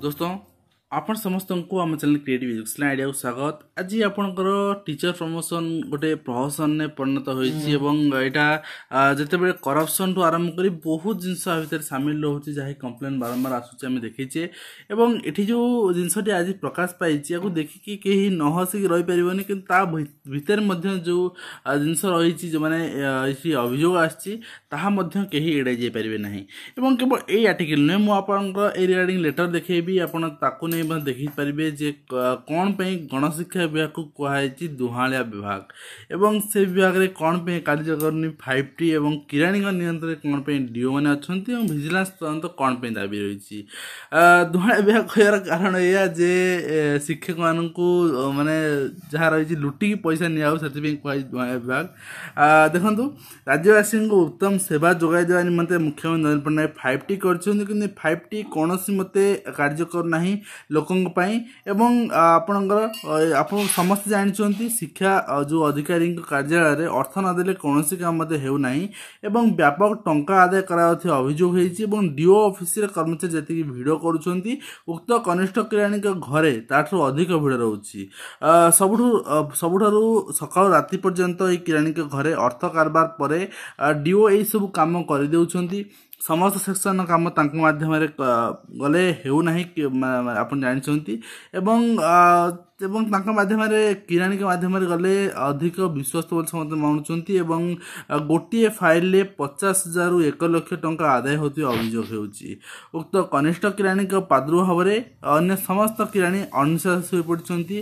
दोस्तों ଆପଣ ସମସ୍ତଙ୍କୁ ଆମ ଚ୍ୟାନେଲ୍ କ୍ରିଏଟିଭ୍ ଏଜୁକେସନ୍ ଆଇଡ଼ିଆକୁ ସ୍ୱାଗତ ଆଜି ଆପଣଙ୍କର ଟିଚର୍ ପ୍ରମୋସନ୍ ଗୋଟେ ପ୍ରହସନରେ ପରିଣତ ହୋଇଛି ଏବଂ ଏଇଟା ଯେତେବେଳେ କରପ୍ସନ୍ଠୁ ଆରମ୍ଭ କରି ବହୁତ ଜିନିଷ ଆ ଭିତରେ ସାମିଲ ରହୁଛି ଯାହାକି କମ୍ପ୍ଲେନ୍ ବାରମ୍ବାର ଆସୁଛି ଆମେ ଦେଖିଛେ ଏବଂ ଏଠି ଯେଉଁ ଜିନିଷଟି ଆଜି ପ୍ରକାଶ ପାଇଛି ୟାକୁ ଦେଖିକି କେହି ନ ହସିକି ରହିପାରିବନି କିନ୍ତୁ ତା ଭିତରେ ମଧ୍ୟ ଯେଉଁ ଜିନିଷ ରହିଛି ଯେଉଁମାନେ ଏଠି ଅଭିଯୋଗ ଆସିଛି ତାହା ମଧ୍ୟ କେହି ଏଡ଼ାଇ ଯାଇପାରିବେ ନାହିଁ ଏବଂ କେବଳ ଏଇ ଆର୍ଟିକିଲ୍ ନୁହେଁ ମୁଁ ଆପଣଙ୍କ ଏଇ ରିଗାର୍ଡ଼ିଂ ଲେଟର୍ ଦେଖେଇବି ଆପଣ ତାକୁ ନେଇ ଆପଣ ଦେଖିପାରିବେ ଯେ କ'ଣ ପାଇଁ ଗଣଶିକ୍ଷା ବିଭାଗକୁ କୁହାଯାଇଛି ଦୁହାଁଳିଆ ବିଭାଗ ଏବଂ ସେ ବିଭାଗରେ କ'ଣ ପାଇଁ କାର୍ଯ୍ୟ କରୁନି ଫାଇଭ୍ ଟି ଏବଂ କିରାଣୀଙ୍କ ନିୟନ୍ତ୍ରଣରେ କ'ଣ ପାଇଁ ଡିଓମାନେ ଅଛନ୍ତି ଏବଂ ଭିଜିଲାନ୍ସ ତଦନ୍ତ କ'ଣ ପାଇଁ ଦାବି ରହିଛି ଦୁହାଁଳିଆ ବିଭାଗ କହିବାର କାରଣ ଏହା ଯେ ଶିକ୍ଷକମାନଙ୍କୁ ମାନେ ଯାହା ରହିଛି ଲୁଟିକି ପଇସା ନିଆହେଉ ସେଥିପାଇଁ କୁହାଯାଇଛି ଦୁହାଁଳିଆ ବିଭାଗ ଦେଖନ୍ତୁ ରାଜ୍ୟବାସୀଙ୍କୁ ଉତ୍ତମ ସେବା ଯୋଗାଇ ଦେବା ନିମନ୍ତେ ମୁଖ୍ୟମନ୍ତ୍ରୀ ନବୀନ ପଟ୍ଟନାୟକ ଫାଇଭ୍ ଟି କରିଛନ୍ତି କିନ୍ତୁ ଫାଇଭ୍ ଟି କୌଣସି ମତେ କାର୍ଯ୍ୟ କରୁନାହିଁ ଲୋକଙ୍କ ପାଇଁ ଏବଂ ଆପଣଙ୍କର ଆପଣ ସମସ୍ତେ ଜାଣିଛନ୍ତି ଶିକ୍ଷା ଯେଉଁ ଅଧିକାରୀଙ୍କ କାର୍ଯ୍ୟାଳୟରେ ଅର୍ଥ ନଦେଲେ କୌଣସି କାମ ମଧ୍ୟ ହେଉନାହିଁ ଏବଂ ବ୍ୟାପକ ଟଙ୍କା ଆଦାୟ କରାଯାଉଥିବା ଅଭିଯୋଗ ହୋଇଛି ଏବଂ ଡିଓ ଅଫିସରେ କର୍ମଚାରୀ ଯେତିକି ଭିଡ଼ କରୁଛନ୍ତି ଉକ୍ତ କନିଷ୍ଠ କିରାଣୀଙ୍କ ଘରେ ତାଠୁ ଅଧିକ ଭିଡ଼ ରହୁଛି ସବୁଠୁ ସବୁଠାରୁ ସକାଳୁ ରାତି ପର୍ଯ୍ୟନ୍ତ ଏହି କିରାଣୀଙ୍କ ଘରେ ଅର୍ଥ କାରବାର ପରେ ଡିଓ ଏହିସବୁ କାମ କରିଦେଉଛନ୍ତି ସମସ୍ତ ସେକ୍ସନ୍ କାମ ତାଙ୍କ ମାଧ୍ୟମରେ ଗଲେ ହେଉନାହିଁ ଆପଣ ଜାଣିଛନ୍ତି ଏବଂ ଏବଂ ତାଙ୍କ ମାଧ୍ୟମରେ କିରାଣୀଙ୍କ ମାଧ୍ୟମରେ ଗଲେ ଅଧିକ ବିଶ୍ୱସ୍ତ ବୋଲି ସମସ୍ତେ ମାନୁଛନ୍ତି ଏବଂ ଗୋଟିଏ ଫାଇଲ୍ରେ ପଚାଶ ହଜାରରୁ ଏକ ଲକ୍ଷ ଟଙ୍କା ଆଦାୟ ହେଉଥିବା ଅଭିଯୋଗ ହେଉଛି ଉକ୍ତ କନିଷ୍ଠ କିରାଣୀଙ୍କ ପ୍ରାଦୁର୍ଭାବରେ ଅନ୍ୟ ସମସ୍ତ କିରାଣୀ ଅନିଶ୍ୱାସ ହୋଇପଡ଼ିଛନ୍ତି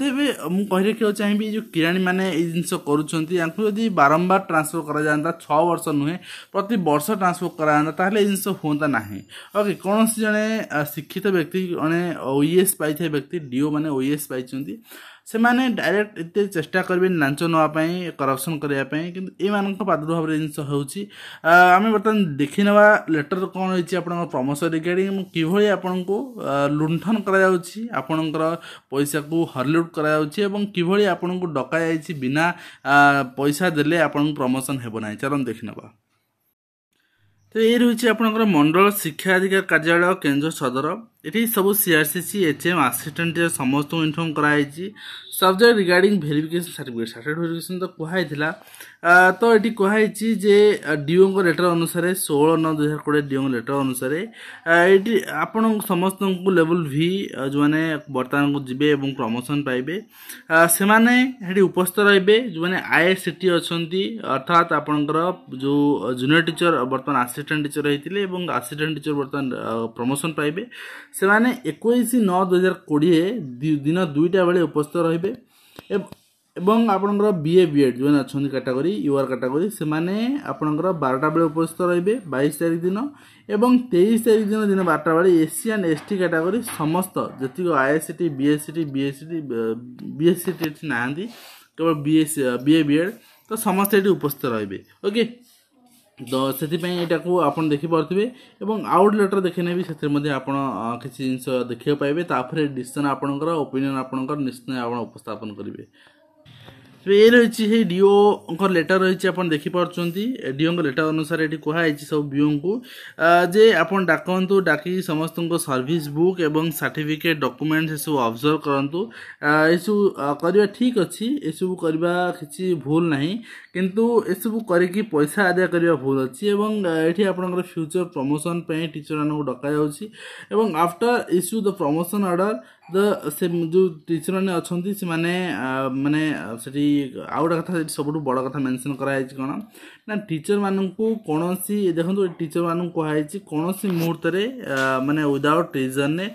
ତେବେ ମୁଁ କହି ରଖିବାକୁ ଚାହିଁବି ଯେଉଁ କିରାଣୀମାନେ ଏଇ ଜିନିଷ କରୁଛନ୍ତି ୟାଙ୍କୁ ଯଦି ବାରମ୍ବାର ଟ୍ରାନ୍ସଫର୍ କରାଯାଆନ୍ତା ଛଅ ବର୍ଷ ନୁହେଁ ପ୍ରତି ବର୍ଷ ଟ୍ରାନ୍ସଫର୍ କରାଯାଆନ୍ତା ତାହେଲେ ଏ ଜିନିଷ ହୁଅନ୍ତା ନାହିଁ ଓକେ କୌଣସି ଜଣେ ଶିକ୍ଷିତ ବ୍ୟକ୍ତି ଜଣେ ଓ ଇ ଏସ୍ ପାଇଥିବା ବ୍ୟକ୍ତି ଡିଓ ମାନେ ଓ ଇ ଏସ୍ ପାଇଛନ୍ତି ସେମାନେ ଡାଇରେକ୍ଟ ଏତେ ଚେଷ୍ଟା କରିବେ ଲାଞ୍ଚ ନେବା ପାଇଁ କରପ୍ସନ୍ କରିବା ପାଇଁ କିନ୍ତୁ ଏମାନଙ୍କ ପ୍ରାଦୁର୍ଭାବରେ ଜିନିଷ ହେଉଛି ଆମେ ବର୍ତ୍ତମାନ ଦେଖିନେବା ଲେଟର୍ କ'ଣ ହେଇଛି ଆପଣଙ୍କ ପ୍ରମୋସନ୍ ରିଗାର୍ଡ଼ିଂ ଏବଂ କିଭଳି ଆପଣଙ୍କୁ ଲୁଣ୍ଠନ କରାଯାଉଛି ଆପଣଙ୍କର ପଇସାକୁ ହରଲୁଟ୍ କରାଯାଉଛି ଏବଂ କିଭଳି ଆପଣଙ୍କୁ ଡକାଯାଇଛି ବିନା ପଇସା ଦେଲେ ଆପଣଙ୍କୁ ପ୍ରମୋସନ୍ ହେବ ନାହିଁ ଚାଲନ୍ତୁ ଦେଖିନେବା ତ ଏ ରହିଛି ଆପଣଙ୍କର ମଣ୍ଡଳ ଶିକ୍ଷା ଅଧିକାର କାର୍ଯ୍ୟାଳୟ କେନ୍ଦୁଝର ସଦର এটি সবু সিআরসিসি এচএম ଆସିଷ୍ଟାଣ୍ଟ ସମସ୍ତଙ୍କୁ ଇନଫର୍ମ କରାଯାଇଛି subject regarding verification certificate certificate verification ତ କୁହାହେଇଥିଲା ତ ଏଠି କୁହାହେଇଛି ଯେ ଡିଓଙ୍କ ଲେଟର ଅନୁସାରେ ଷୋହଳ ନଅ ଦୁଇ ହଜାର କୋଡ଼ିଏ ଡିଓଙ୍କ ଲେଟର ଅନୁସାରେ ଏଠି ଆପଣ ସମସ୍ତଙ୍କୁ ଲେବଲ୍ ଭି ଯେଉଁମାନେ ବର୍ତ୍ତମାନକୁ ଯିବେ ଏବଂ ପ୍ରମୋସନ୍ ପାଇବେ ସେମାନେ ସେଠି ଉପସ୍ଥିତ ରହିବେ ଯେଉଁମାନେ ଆଇ ଏସ୍ ସି ଟି ଅଛନ୍ତି ଅର୍ଥାତ୍ ଆପଣଙ୍କର ଯେଉଁ ଜୁନିୟର ଟିଚର ବର୍ତ୍ତମାନ ଆସିଷ୍ଟାଣ୍ଟ ଟିଚର ହେଇଥିଲେ ଏବଂ ଆସିଷ୍ଟାଣ୍ଟ ଟିଚର ବର୍ତ୍ତମାନ ପ୍ରମୋସନ୍ ପାଇବେ ସେମାନେ ଏକୋଇଶ ନଅ ଦୁଇହଜାର କୋଡ଼ିଏ ଦିନ ଦୁଇଟା ବେଳେ ଉପସ୍ଥିତ ରହିବେ ଏବଂ ଆପଣଙ୍କର ବି ଏ ବି ଏଡ଼୍ ଯେଉଁମାନେ ଅଛନ୍ତି କାଟାଗୋରୀ ୟୁଆର୍ କାଟାଗୋରୀ ସେମାନେ ଆପଣଙ୍କର ବାରଟା ବେଳେ ଉପସ୍ଥିତ ରହିବେ ବାଇଶ ତାରିଖ ଦିନ ଏବଂ ତେଇଶ ତାରିଖ ଦିନ ଦିନ ବାରଟା ବେଳେ SC and S T category ସମସ୍ତ ଯେତିକି IS C T BS C T BS C T BS C T ଏଠି ନାହାନ୍ତି କେବଳ ବିଏସ୍ ବି ଏ ବି ଏଡ଼୍ ତ ସମସ୍ତେ ଏଠି ଉପସ୍ଥିତ ରହିବେ ଓକେ ତ ସେଥିପାଇଁ ଏଇଟାକୁ ଆପଣ ଦେଖିପାରୁଥିବେ ଏବଂ ଆଉ ଗୋଟେ ଲେଟର୍ ଦେଖିନେ ବି ସେଥିରେ ମଧ୍ୟ ଆପଣ କିଛି ଜିନିଷ ଦେଖିବାକୁ ପାଇବେ ତାପରେ ଡିସିସନ୍ ଆପଣଙ୍କର ଓପିନିଅନ୍ ଆପଣଙ୍କର ନିଶ୍ଚୟ ଆପଣ ଉପସ୍ଥାପନ କରିବେ পেয়ে রয়েছে সেই ডিও অঙ্কর লেটার রয়েছে আপনার দেখিপারছেন ডিওঙ্ক লেটার অনুসারে এটি কুহাইছি সব বিওঙ্কু যে আপনার ডাকতু ডাকি সমস্ত সর্ভিস বুক এবং সার্টিফিকেট ডকুমেন্ট এসব অবজর্ভ করতু এসব করা ঠিক অছি এসব করা কিছু ভুল না কিন্তু এসব করি পয়সা আদায় করা ভুল অছি এবং এটি আপনার ফ্যুচর প্রমোশন টিচর মানুষ ডকা যাচ্ছে এবং after issue the promotion order ତ ସେ ଯେଉଁ ଟିଚର୍ମାନେ ଅଛନ୍ତି ସେମାନେ ମାନେ ସେଠି ଆଉ ଗୋଟେ କଥା ସେଠି ସବୁଠୁ ବଡ଼ କଥା ମେନସନ୍ କରାଯାଇଛି କ'ଣ ନା ଟିଚର୍ମାନଙ୍କୁ କୌଣସି ଦେଖନ୍ତୁ ଟିଚର୍ମାନଙ୍କୁ କୁହାଯାଇଛି କୌଣସି ମୁହୂର୍ତ୍ତରେ ମାନେ ୱିଦାଉଟ୍ ରିଜନ୍ରେ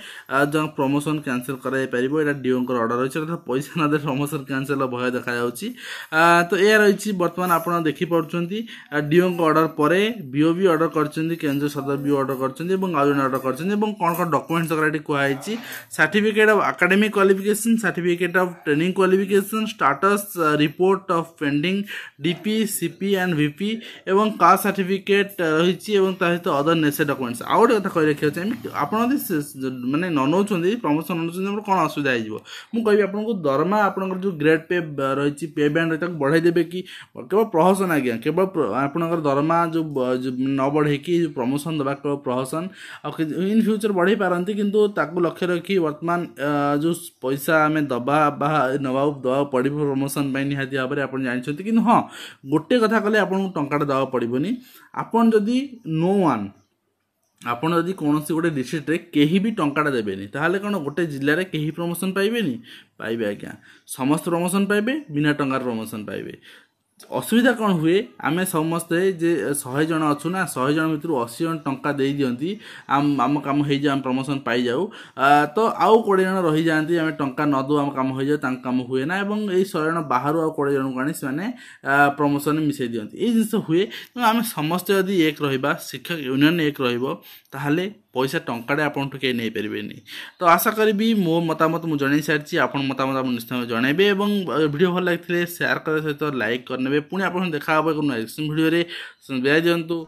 ଯେଉଁ ପ୍ରମୋସନ୍ କ୍ୟାନସଲ୍ କରାଯାଇପାରିବ ଏଇଟା ଡିଓଙ୍କର ଅର୍ଡ଼ର ରହିଛି ଅର୍ଥାৎ ପଇସା ନଦେଲେ ପ୍ରମୋସନ୍ କ୍ୟାନସଲ୍ର ଭୟ ଦେଖାଯାଉଛି ତ ଏହା ରହିଛି ବର୍ତ୍ତମାନ ଆପଣ ଦେଖିପାରୁଛନ୍ତି ଡିଓଙ୍କ ଅର୍ଡ଼ର ପରେ ବିଓ ବି ଅର୍ଡ଼ର କରିଛନ୍ତି କେନ୍ଦୁଝର ସଦର ବିଓ ଅର୍ଡ଼ର କରିଛନ୍ତି ଏବଂ ଆଉ ଜଣେ ଅର୍ଡ଼ର କରିଛନ୍ତି ଏବଂ କ'ଣ କ'ଣ ଡକୁମେଣ୍ଟସ୍ ଦରକାର ଏଠି କୁହାଯାଇଛି certificate certificate of academic qualification certificate of training qualification status uh, report of pending dp cp and vp এবং কাজ সার্টিফিকেট রয়েছে এবং তা সহ অদর নেসে ডকুমেন্টস আউ গোটে কথা কই রাখি আমি আপনার মানে ন নেউছেন প্রমোশন নেউছেন আমার কোণ অসুবিধা হয়ে মু কবি আপনার দরমা আপনার যে গ্রেড পে রয়েছে পে ব্যান্ড রয়েছে তাকে বড়াই দেবে কি কেবল প্রহসন আজ্ঞা কেবল আপনার দরমা যে ন বড়াইকি প্রমোশন দেওয়া কেবল প্রহসন আন ফ্ୟୁଚର୍ ବଢ଼ାଇ ପାରନ୍ତି କିନ୍ତୁ ତାକୁ ଲକ୍ଷ୍ୟ ରଖି ବର୍ତ୍ତମାନ ଯେଉଁ ପଇସା ଆମେ ଦେବା ବା ନେବାକୁ ଦେବାକୁ ପଡ଼ିବ ପ୍ରମୋସନ୍ ପାଇଁ ନିହାତି ଭାବରେ ଆପଣ ଜାଣିଛନ୍ତି କିନ୍ତୁ ହଁ ଗୋଟେ କଥା କଲେ ଆପଣଙ୍କୁ ଟଙ୍କାଟା ଦେବାକୁ ପଡ଼ିବନି ଆପଣ ଯଦି ନୋ ୱାନ୍ ଆପଣ ଯଦି କୌଣସି ଗୋଟେ ଡିଷ୍ଟ୍ରିକ୍ଟରେ କେହି ବି ଟଙ୍କାଟା ଦେବେନି ତାହେଲେ କ'ଣ ଗୋଟେ ଜିଲ୍ଲାରେ କେହି ପ୍ରମୋସନ୍ ପାଇବେନି ପାଇବେ ଆଜ୍ଞା ସମସ୍ତେ ପ୍ରମୋସନ୍ ପାଇବେ ବିନା ଟଙ୍କାର ପ୍ରମୋସନ୍ ପାଇବେ ଅସୁବିଧା କ'ଣ ହୁଏ ଆମେ ସମସ୍ତେ ଯେ ଶହେ ଜଣ ଅଛୁ ନା ଶହେ ଜଣ ଭିତରୁ ଅଶୀ ଜଣ ଟଙ୍କା ଦେଇଦିଅନ୍ତି ଆମ କାମ ହେଇଯାଉ ଆମେ ପ୍ରମୋସନ୍ ପାଇଯାଉ ତ ଆଉ କୋଡ଼ିଏ ଜଣ ରହିଯାଆନ୍ତି ଆମେ ଟଙ୍କା ନ ଦେଉ ଆମ କାମ ହେଇଯାଉ ତାଙ୍କ କାମ ହୁଏ ନା ଏବଂ ଏଇ ଶହେ ଜଣ ବାହାରୁ ଆଉ କୋଡ଼ିଏ ଜଣଙ୍କୁ ଆଣି ସେମାନେ ପ୍ରମୋସନ୍ ମିଶାଇ ଦିଅନ୍ତି ଏଇ ଜିନିଷ ହୁଏ ଆମେ ସମସ୍ତେ ଯଦି ଏକ ରହିବା ଶିକ୍ଷକ ୟୁନିୟନ୍ ଏକ ରହିବ ତାହେଲେ ପଇସା ଟଙ୍କାଟେ ଆପଣଠୁ କେହି ନେଇପାରିବେନି ତ ଆଶା କରିବି ମୋ ମତାମତ ମୁଁ ଜଣାଇ ସାରିଛି ଆପଣ ମତାମତ ଆପଣ ନିଶ୍ଚିତ ଜଣାଇବେ ଏବଂ ଭିଡ଼ିଓ ଭଲ ଲାଗିଥିଲେ ସେୟାର କରିବା ସହିତ ଲାଇକ୍ କରିନେବେ ପୁଣି ଆପଣ ଦେଖା ହେବ ଏକ ନୂଆ ଭିଡ଼ିଓରେ ଦିଅନ୍ତୁ